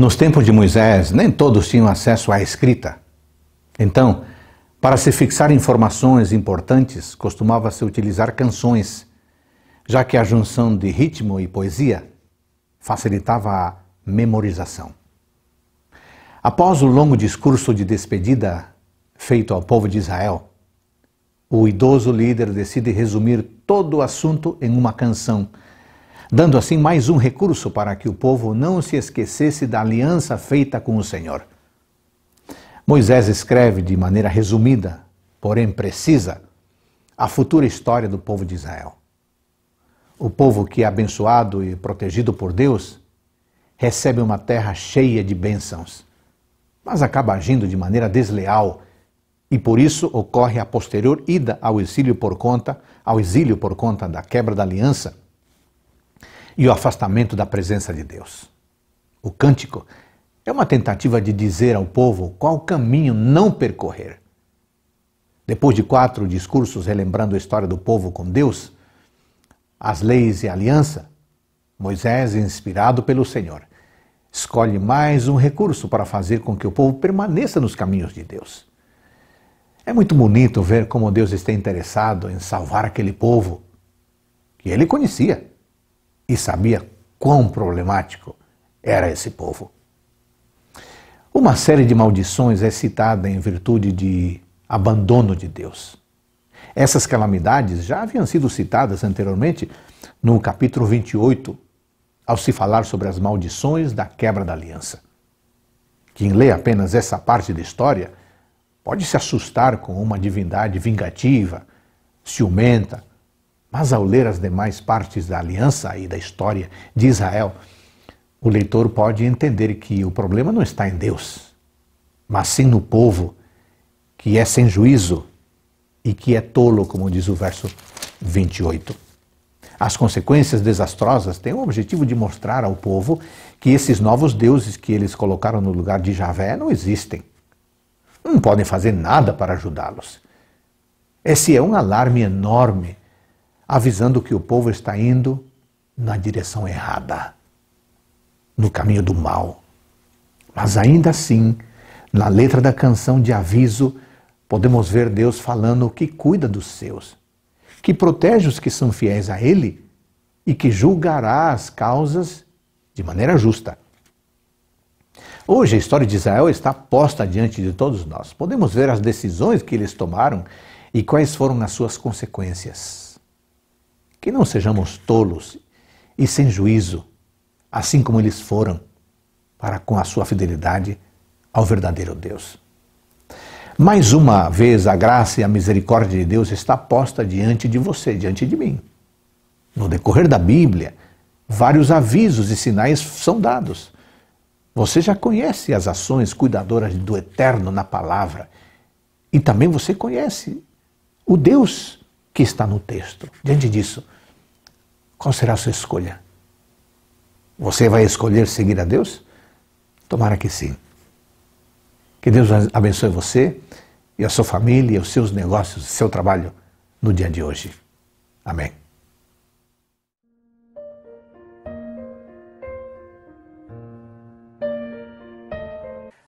Nos tempos de Moisés, nem todos tinham acesso à escrita. Então, para se fixar informações importantes, costumava-se utilizar canções, já que a junção de ritmo e poesia facilitava a memorização. Após o longo discurso de despedida feito ao povo de Israel, o idoso líder decide resumir todo o assunto em uma canção dando assim mais um recurso para que o povo não se esquecesse da aliança feita com o Senhor. Moisés escreve de maneira resumida, porém precisa, a futura história do povo de Israel. O povo que é abençoado e protegido por Deus recebe uma terra cheia de bênçãos, mas acaba agindo de maneira desleal e por isso ocorre a posterior ida ao exílio por conta, ao exílio por conta da quebra da aliança e o afastamento da presença de Deus. O cântico é uma tentativa de dizer ao povo qual caminho não percorrer. Depois de quatro discursos relembrando a história do povo com Deus, as leis e a aliança, Moisés, inspirado pelo Senhor, escolhe mais um recurso para fazer com que o povo permaneça nos caminhos de Deus. É muito bonito ver como Deus está interessado em salvar aquele povo que ele conhecia e sabia quão problemático era esse povo. Uma série de maldições é citada em virtude de abandono de Deus. Essas calamidades já haviam sido citadas anteriormente no capítulo 28, ao se falar sobre as maldições da quebra da aliança. Quem lê apenas essa parte da história pode se assustar com uma divindade vingativa, ciumenta, mas ao ler as demais partes da aliança e da história de Israel, o leitor pode entender que o problema não está em Deus, mas sim no povo, que é sem juízo e que é tolo, como diz o verso 28. As consequências desastrosas têm o objetivo de mostrar ao povo que esses novos deuses que eles colocaram no lugar de Javé não existem. Não podem fazer nada para ajudá-los. Esse é um alarme enorme avisando que o povo está indo na direção errada, no caminho do mal. Mas ainda assim, na letra da canção de aviso, podemos ver Deus falando que cuida dos seus, que protege os que são fiéis a Ele e que julgará as causas de maneira justa. Hoje a história de Israel está posta diante de todos nós. Podemos ver as decisões que eles tomaram e quais foram as suas consequências que não sejamos tolos e sem juízo, assim como eles foram, para com a sua fidelidade ao verdadeiro Deus. Mais uma vez, a graça e a misericórdia de Deus está posta diante de você, diante de mim. No decorrer da Bíblia, vários avisos e sinais são dados. Você já conhece as ações cuidadoras do eterno na palavra. E também você conhece o Deus que está no texto. Diante disso, qual será a sua escolha? Você vai escolher seguir a Deus? Tomara que sim. Que Deus abençoe você e a sua família, os seus negócios, o seu trabalho no dia de hoje. Amém.